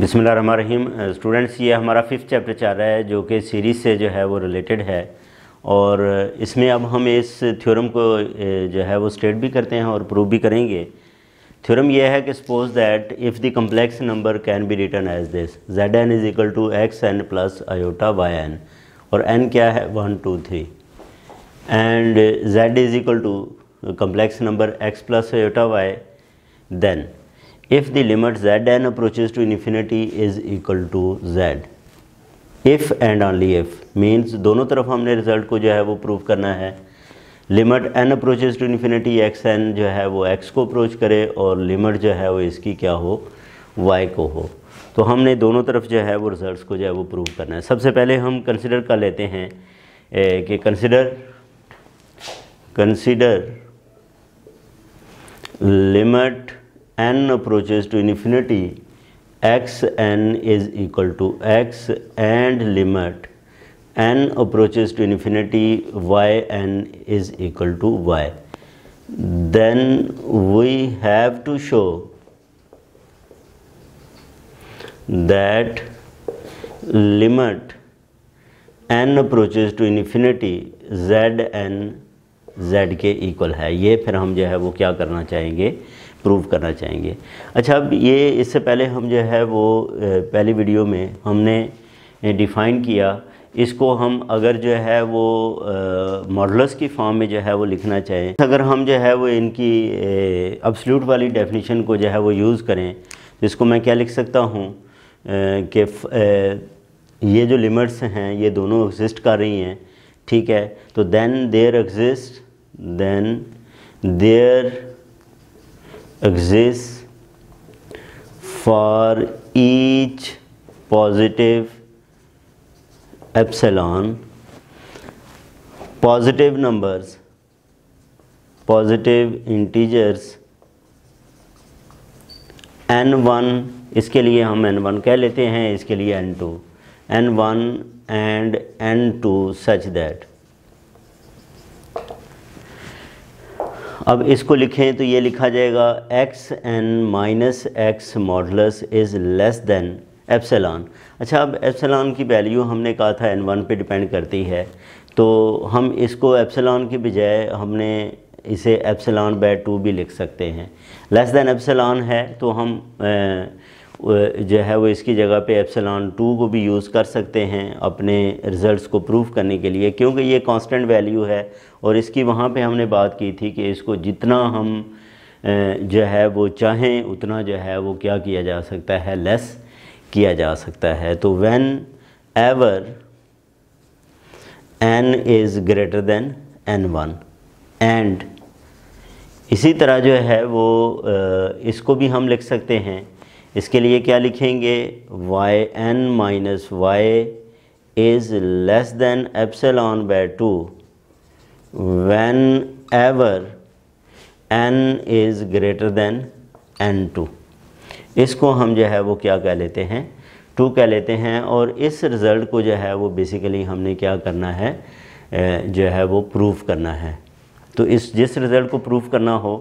बिसमीम स्टूडेंट्स ये हमारा फिफ्थ चैप्टर चल रहा है जो कि सीरीज़ से जो है वो रिलेटेड है और इसमें अब हम इस थ्योरम को जो है वो स्टेट भी करते हैं और प्रूव भी करेंगे थ्योरम यह है कि suppose that if the complex number can be written as this z n is equal to x n plus iota y n और एन क्या है one two three and z is equal to complex number x plus iota y then if the limit zn approaches to infinity is equal to z if and only if means दोनों तरफ हमने result को जो है वो prove करना है limit n approaches to infinity x n जो है वो x को अप्रोच करे और लिमिट जो है वो इसकी क्या हो y को हो तो हमने दोनों तरफ जो है वो रिजल्ट को जो है वो प्रूव करना है सबसे पहले हम कंसिडर कर लेते हैं ए, कि consider consider limit n approaches to infinity xn is equal to x and limit n approaches to infinity yn is equal to y then we have to show that limit n approaches to infinity zn z के equal है ये फिर हम जो है वो क्या करना चाहेंगे प्रूव करना चाहेंगे अच्छा अब ये इससे पहले हम जो है वो पहली वीडियो में हमने डिफ़ाइन किया इसको हम अगर जो है वो मॉडल्स की फॉर्म में जो है वो लिखना चाहें अगर हम जो है वो इनकी अब्सल्यूट वाली डेफिनेशन को जो है वो यूज़ करें तो इसको मैं क्या लिख सकता हूँ कि ये जो लिमिट्स हैं ये दोनों एग्जिस्ट कर रही हैं ठीक है तो then there exist then there exists for each positive epsilon positive numbers positive integers n1 इसके लिए हम n1 कह लेते हैं इसके लिए n2 n1 and n2 such that अब इसको लिखें तो ये लिखा जाएगा x n minus x modulus is less than epsilon अच्छा अब एप्सलान की वैल्यू हमने कहा था एन वन पर डिपेंड करती है तो हम इसको एप्सलान की बजाय हमने इसे एप्सलान बाय टू भी लिख सकते हैं लेस देन एप्सलान है तो हम जो है वो इसकी जगह पे एप्सलॉन टू को भी यूज़ कर सकते हैं अपने रिज़ल्ट्स को प्रूव करने के लिए क्योंकि ये कांस्टेंट वैल्यू है और इसकी वहाँ पे हमने बात की थी कि इसको जितना हम जो है वो चाहें उतना जो है वो क्या किया जा सकता है लेस किया जा सकता है तो whenever n is greater than n one and इसी तरह जो है वो इसको भी हम लिख सकते हैं इसके लिए क्या लिखेंगे y n minus y is less than on by two whenever n is greater than n two इसको हम जो है वो क्या कह लेते हैं टू कह लेते हैं और इस रिज़ल्ट को जो है वो बेसिकली हमने क्या करना है जो है वो प्रूफ करना है तो इस जिस रिज़ल्ट को प्रूफ करना हो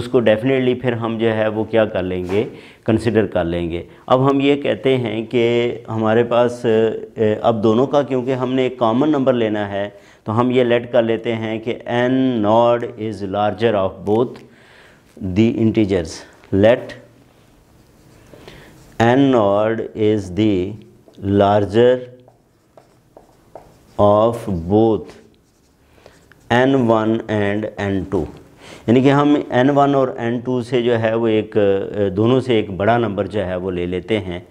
उसको डेफिनेटली फिर हम जो है वो क्या कर लेंगे कंसिडर कर लेंगे अब हम ये कहते हैं कि हमारे पास अब दोनों का क्योंकि हमने एक कॉमन नंबर लेना है तो हम ये लेट कर लेते हैं कि n naught is larger of both the integers let n naught is the larger n one n1 n n2 यानी कि हम एन वन और एन टू से जो है वो एक दोनों से एक बड़ा नंबर जो है वो ले लेते हैं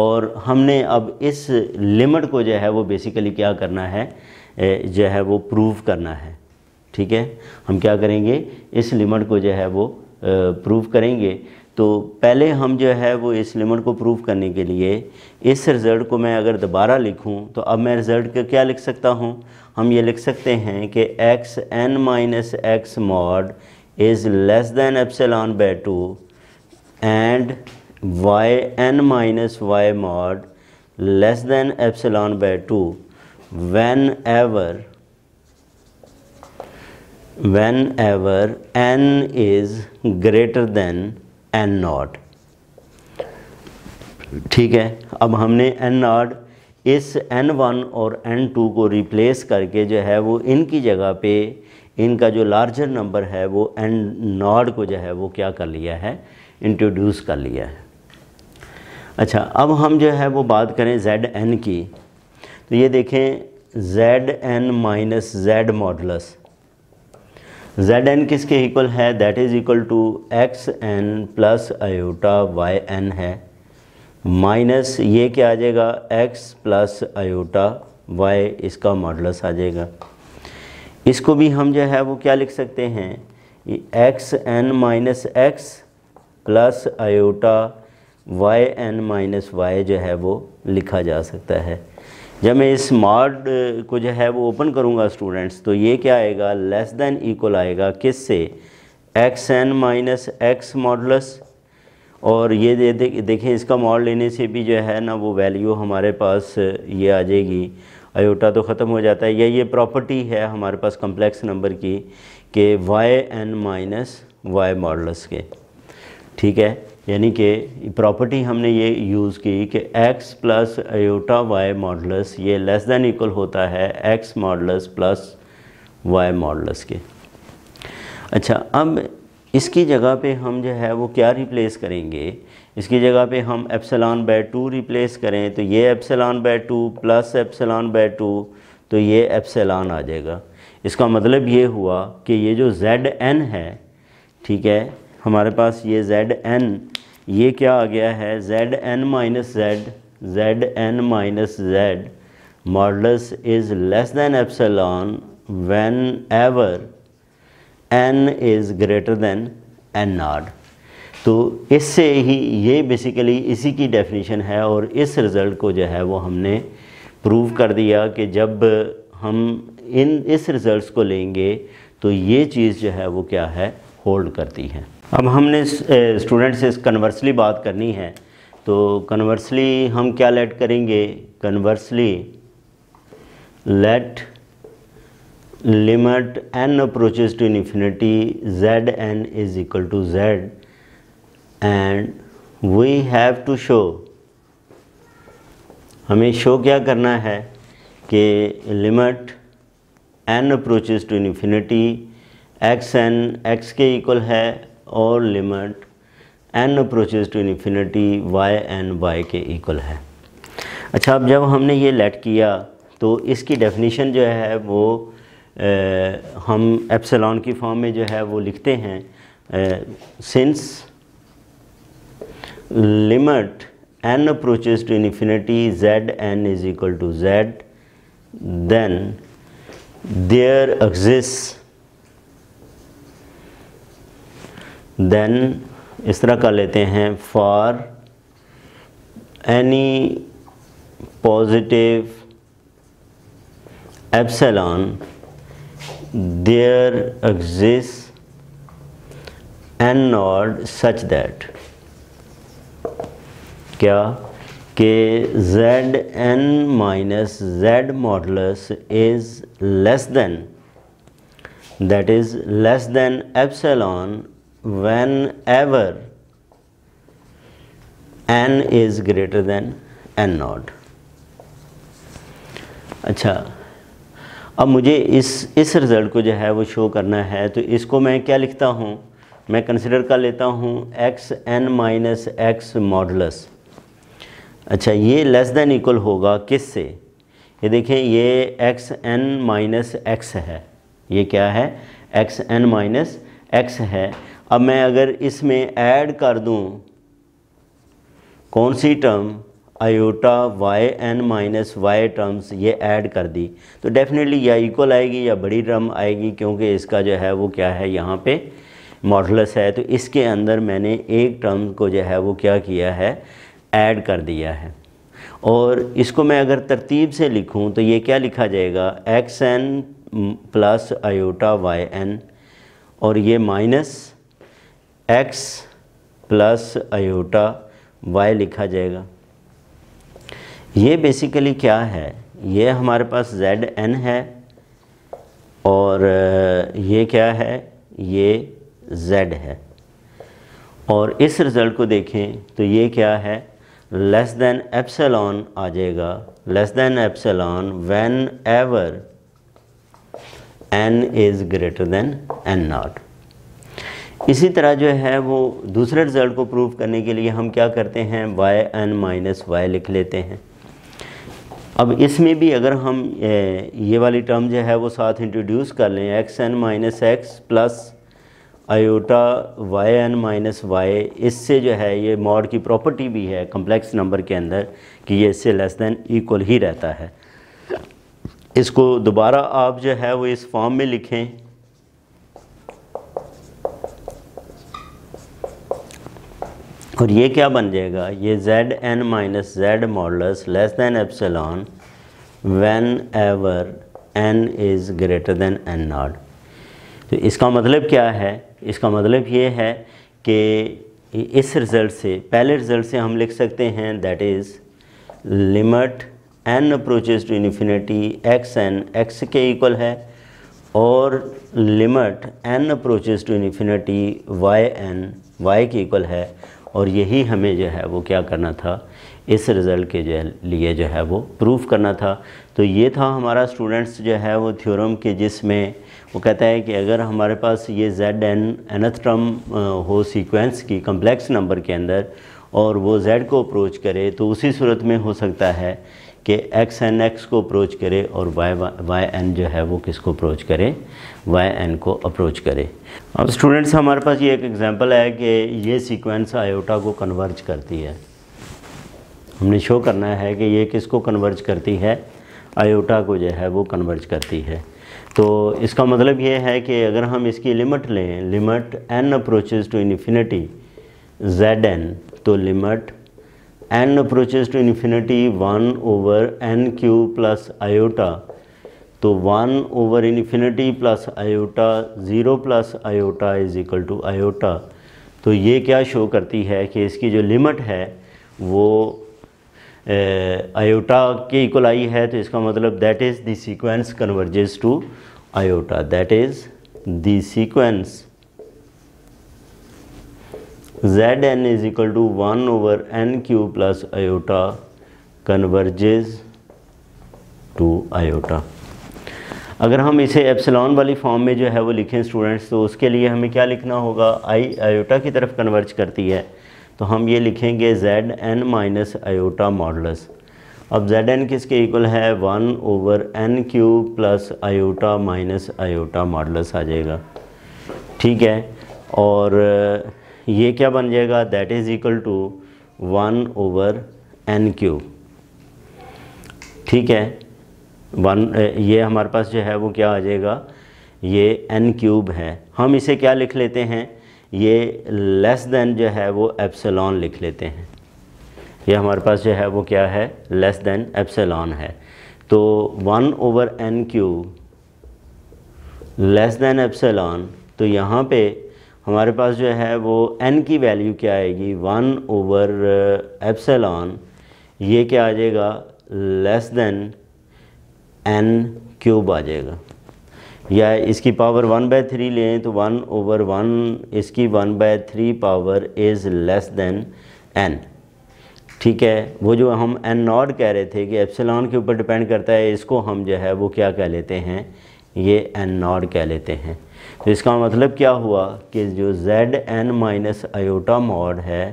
और हमने अब इस लिमिट को जो है वो बेसिकली क्या करना है जो है वो प्रूव करना है ठीक है हम क्या करेंगे इस लिमिट को जो है वो प्रूव करेंगे तो पहले हम जो है वो इस लिमिट को प्रूव करने के लिए इस रिज़ल्ट को मैं अगर दोबारा लिखूं तो अब मैं रिज़ल्ट का क्या लिख सकता हूं हम ये लिख सकते हैं कि x n minus x mod is less than epsilon by two and y n minus y mod less than epsilon by two whenever whenever n is greater than n naught ठीक है अब हमने n naught इस n one और n two को replace करके जो है वो इनकी जगह पे इनका जो लार्जर नंबर है वो एन नॉड को जो है वो क्या कर लिया है इंट्रोड्यूस कर लिया है अच्छा अब हम जो है वो बात करें जेड एन की तो ये देखें z n minus z modulus z n किसके इक्वल है that is equal to x n plus iota y n है माइनस ये क्या आ जाएगा एक्स प्लस अयोटा वाई इसका मॉडलस आ जाएगा इसको भी हम जो है वो क्या लिख सकते हैं x n minus x plus iota y n minus y जो है वो लिखा जा सकता है जब मैं इस मॉड को जो है वो ओपन करूँगा स्टूडेंट्स तो ये क्या आएगा लेस देन इक्वल आएगा किस से x n minus x modulus और ये दे, दे, देखें इसका मॉड लेने से भी जो है ना वो वैल्यू हमारे पास ये आ जाएगी अयोटा तो ख़त्म हो जाता है या ये प्रॉपर्टी है हमारे पास कम्प्लेक्स नंबर की कि y n minus y modulus के ठीक है यानी कि प्रॉपर्टी हमने ये यूज़ की कि x plus iota y modulus ये लेस दैन इक्वल होता है x modulus plus y modulus के अच्छा अब इसकी जगह पे हम जो है वो क्या रिप्लेस करेंगे इसकी जगह पे हम एप्सलान बाय टू रिप्लेस करें तो ये epsilon by two plus epsilon by two तो ये एप्सलान आ जाएगा इसका मतलब ये हुआ कि ये जो जेड एन है ठीक है हमारे पास ये जेड एन ये क्या आ गया है z n minus z z n minus z modulus is less than epsilon whenever n is greater than n naught तो इससे ही ये बेसिकली इसी की डेफिनेशन है और इस रिज़ल्ट को जो है वो हमने प्रूव कर दिया कि जब हम इन इस रिज़ल्ट्स को लेंगे तो ये चीज़ जो है वो क्या है होल्ड करती है अब हमने स्टूडेंट से कन्वर्सली बात करनी है तो कन्वर्सली हम क्या लेट करेंगे conversely let limit n approaches to infinity z n is equal to z and we have to show हमें शो क्या करना है कि limit n approaches to infinity x n x के इक्वल है और limit n approaches to infinity y n y के equal है अच्छा अब जब हमने ये लेट किया तो इसकी डेफिनेशन जो है वो ए, हम एप्सलॉन की फॉर्म में जो है वो लिखते हैं since limit n approaches to infinity z n is equal to z then there exist then इस तरह कर लेते हैं for any positive epsilon there exist n naught such that क्या के z n minus z modulus is less than that is less than epsilon whenever n is greater than n naught अच्छा अब मुझे इस इस रिज़ल्ट को जो है वो शो करना है तो इसको मैं क्या लिखता हूँ मैं कंसिडर कर लेता हूँ x n minus x modulus अच्छा ये लेस देन इक्वल होगा किस से ये देखें ये एक्स एन माइनस एक्स है ये क्या है एक्स एन माइनस एक्स है अब मैं अगर इसमें ऐड कर दूं कौन सी term iota y n minus y terms ये ऐड कर दी तो डेफिनेटली या इक्वल आएगी या बड़ी टर्म आएगी क्योंकि इसका जो है वो क्या है यहाँ पे मॉडलस है तो इसके अंदर मैंने एक टर्म को जो है वो क्या किया है ऐड कर दिया है और इसको मैं अगर तरतीब से लिखूँ तो ये क्या लिखा जाएगा x n plus iota y n और ये minus x plus iota y लिखा जाएगा ये बेसिकली क्या है ये हमारे पास जेड एन है और ये क्या है ये जेड है और इस रिज़ल्ट को देखें तो ये क्या है लेस देन एप्सलॉन आ जाएगा less than epsilon whenever n is greater than n naught इसी तरह जो है वो दूसरे रिज़ल्ट को प्रूव करने के लिए हम क्या करते हैं वाई एन माइनस वाई लिख लेते हैं अब इसमें भी अगर हम ये वाली टर्म जो है वो साथ इंट्रोड्यूस कर लें x n minus x plus iota y n minus y इससे जो है ये मॉड की प्रॉपर्टी भी है कम्प्लेक्स नंबर के अंदर कि ये इससे लेस दैन इक्वल ही रहता है इसको दोबारा आप जो है वो इस फॉर्म में लिखें और ये क्या बन जाएगा ये z n minus z modulus less than epsilon whenever n is greater than n naught तो इसका मतलब क्या है इसका मतलब ये है कि इस रिज़ल्ट से पहले रिज़ल्ट से हम लिख सकते हैं that is limit n approaches to infinity x n x के इक्वल है और limit n approaches to infinity y n y के इक्वल है और यही हमें जो है वो क्या करना था इस रिज़ल्ट के जो लिए जो है वो प्रूफ करना था तो ये था हमारा स्टूडेंट्स जो है वो थ्योरम के जिसमें वो कहता है कि अगर हमारे पास ये जेड एन एनथ टर्म हो सीक्वेंस की कम्प्लेक्स नंबर के अंदर और वो Z को अप्रोच करे तो उसी सूरत में हो सकता है कि एक्स एन एक्स को अप्रोच करे और वाई वाई एन जो है वो किसको अप्रोच करे वाई एन को अप्रोच करे अब स्टूडेंट्स हमारे पास ये एक एग्ज़ाम्पल है कि ये सीक्वेंस आयोटा को कन्वर्ज करती है हमने शो करना है कि ये किसको कन्वर्ज करती है आयोटा को जो है वो कन्वर्ज करती है तो इसका मतलब ये है कि अगर हम इसकी लिमिट लें limit n approaches to infinity z n तो limit n approaches to infinity one over n cube plus iota तो one over infinity plus iota zero plus iota is equal to iota तो ये क्या show करती है कि इसकी जो लिमिट है वो आयोटा के इक्वल आई है तो इसका मतलब that is the sequence converges to iota that is the sequence z n is equal to one over n cube plus iota converges to iota अगर हम इसे एप्सलॉन वाली फॉर्म में जो है वो लिखें स्टूडेंट्स तो उसके लिए हमें क्या लिखना होगा आई आयोटा की तरफ कन्वर्ज करती है तो हम ये लिखेंगे z n minus iota modulus अब जेड एन किसके इक्वल है one over n cube plus iota minus iota modulus आ जाएगा ठीक है और ये क्या बन जाएगा that is equal to one over n cube ठीक है वन ये हमारे पास जो है वो क्या आ जाएगा ये एन क्यूब है हम इसे क्या लिख लेते हैं ये लेस देन जो है वो एप्सलॉन लिख लेते हैं ये हमारे पास जो है वो क्या है लेस देन एप्सलॉन है तो one over n cube less than epsilon तो यहाँ पे हमारे पास जो है वो एन की वैल्यू क्या आएगी वन ओवर एप्सलॉन ये क्या आ जाएगा लेस देन एन क्यूब आ जाएगा या इसकी पावर वन बाय थ्री लें तो वन ओवर वन इसकी one by three power is less than n ठीक है वो जो हम एन नॉट कह रहे थे कि एप्सलॉन के ऊपर डिपेंड करता है इसको हम जो है वो क्या कह लेते हैं ये एन नॉट कह लेते हैं तो इसका मतलब क्या हुआ कि जो z n minus iota mod है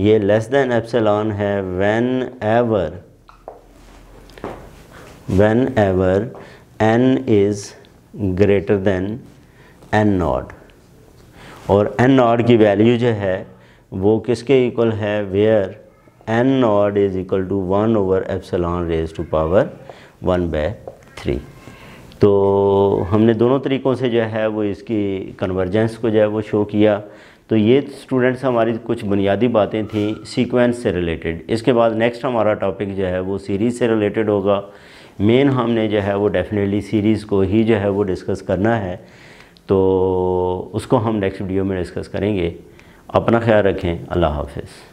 ये लेस देन एप्सलॉन है whenever whenever n is greater than n naught और एन नॉड की वैल्यू जो है वो किसके इक्वल है where n naught is equal to one over epsilon raise to power one by three तो हमने दोनों तरीक़ों से जो है वो इसकी कन्वर्जेंस को जो है वो शो किया तो ये स्टूडेंट्स हमारी कुछ बुनियादी बातें थी सीक्वेंस से रिलेटेड इसके बाद नेक्स्ट हमारा टॉपिक जो है वो सीरीज़ से रिलेटेड होगा मेन हमने जो है वो डेफिनेटली सीरीज़ को ही जो है वो डिस्कस करना है तो उसको हम नेक्स्ट वीडियो में डिस्कस करेंगे अपना ख्याल रखें अल्लाह हाफिज़